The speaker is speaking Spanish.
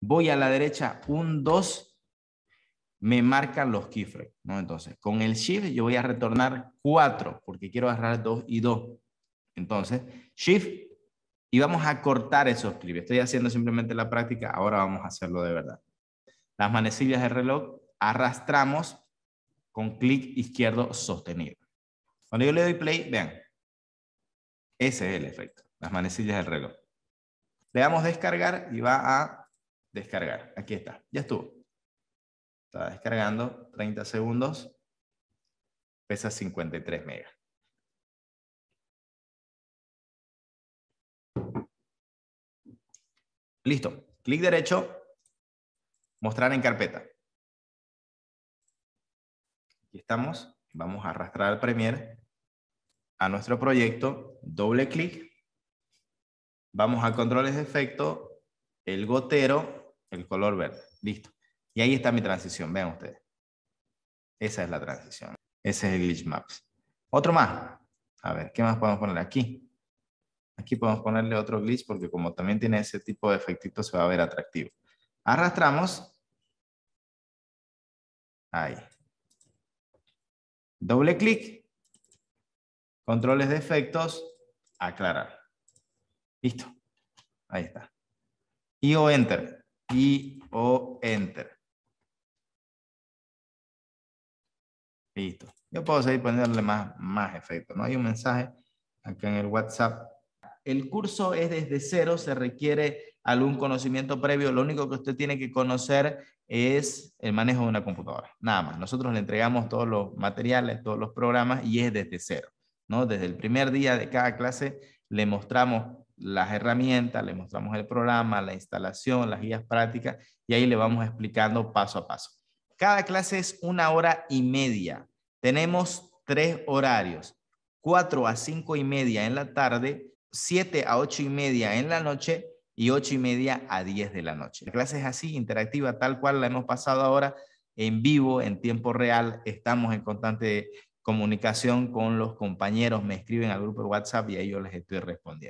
voy a la derecha un 2, me marcan los keyframes, Entonces, con el Shift yo voy a retornar 4, porque quiero agarrar 2 y 2. Entonces, Shift, y vamos a cortar esos clips. Estoy haciendo simplemente la práctica, ahora vamos a hacerlo de verdad. Las manecillas del reloj arrastramos con clic izquierdo sostenido. Cuando yo le doy play, vean, ese es el efecto, las manecillas del reloj. Le damos descargar y va a descargar. Aquí está, ya estuvo. Está descargando 30 segundos. Pesa 53 megas. Listo. Clic derecho, mostrar en carpeta. Aquí estamos. Vamos a arrastrar al Premiere a nuestro proyecto. Doble clic. Vamos a controles de efecto, el gotero el color verde. Listo. Y ahí está mi transición, vean ustedes. Esa es la transición. Ese es el glitch maps. Otro más. A ver, ¿qué más podemos poner aquí? Aquí podemos ponerle otro glitch porque como también tiene ese tipo de efectito se va a ver atractivo. Arrastramos. Ahí. Doble clic. Controles de efectos. Aclarar. Listo. Ahí está. Y o enter y o enter. Listo. Yo puedo seguir poniéndole más, más efecto. ¿no? Hay un mensaje acá en el WhatsApp. El curso es desde cero, se requiere algún conocimiento previo. Lo único que usted tiene que conocer es el manejo de una computadora. Nada más. Nosotros le entregamos todos los materiales, todos los programas y es desde cero. ¿no? Desde el primer día de cada clase le mostramos las herramientas, le mostramos el programa, la instalación, las guías prácticas y ahí le vamos explicando paso a paso. Cada clase es una hora y media. Tenemos tres horarios, cuatro a cinco y media en la tarde, siete a ocho y media en la noche y ocho y media a diez de la noche. La clase es así, interactiva, tal cual la hemos pasado ahora en vivo, en tiempo real. Estamos en constante comunicación con los compañeros, me escriben al grupo de WhatsApp y ahí yo les estoy respondiendo.